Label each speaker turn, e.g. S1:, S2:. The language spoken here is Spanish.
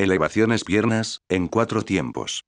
S1: Elevaciones piernas, en cuatro tiempos.